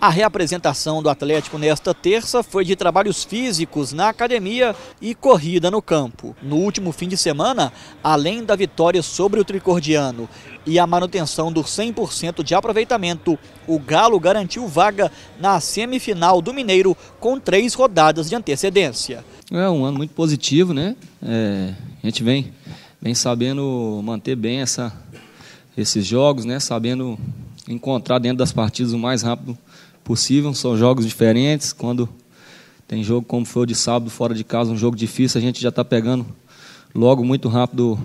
A reapresentação do Atlético nesta terça foi de trabalhos físicos na academia e corrida no campo. No último fim de semana, além da vitória sobre o tricordiano e a manutenção do 100% de aproveitamento, o Galo garantiu vaga na semifinal do Mineiro com três rodadas de antecedência. É um ano muito positivo, né? É, a gente vem, vem sabendo manter bem essa, esses jogos, né? Sabendo encontrar dentro das partidas o mais rápido possível, são jogos diferentes. Quando tem jogo como foi o de sábado, fora de casa, um jogo difícil, a gente já está pegando logo muito rápido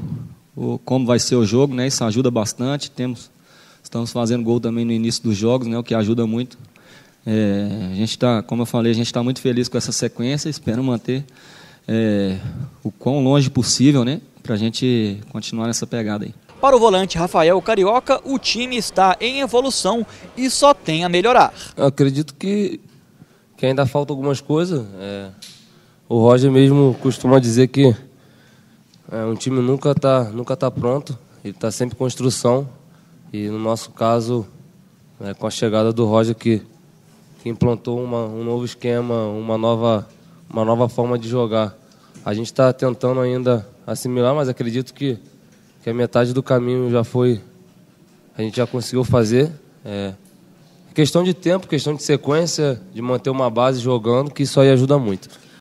o, como vai ser o jogo, né? Isso ajuda bastante. Temos, estamos fazendo gol também no início dos jogos, né? O que ajuda muito. É, a gente está, como eu falei, a gente está muito feliz com essa sequência. Espero manter é, o quão longe possível, né? Para a gente continuar nessa pegada aí. Para o volante Rafael Carioca, o time está em evolução e só tem a melhorar. Eu acredito que, que ainda falta algumas coisas. É, o Roger mesmo costuma dizer que é, um time nunca está nunca tá pronto, ele está sempre em construção. E no nosso caso, é, com a chegada do Roger que, que implantou uma, um novo esquema, uma nova, uma nova forma de jogar. A gente está tentando ainda assimilar, mas acredito que que a metade do caminho já foi, a gente já conseguiu fazer. É questão de tempo, questão de sequência, de manter uma base jogando, que isso aí ajuda muito.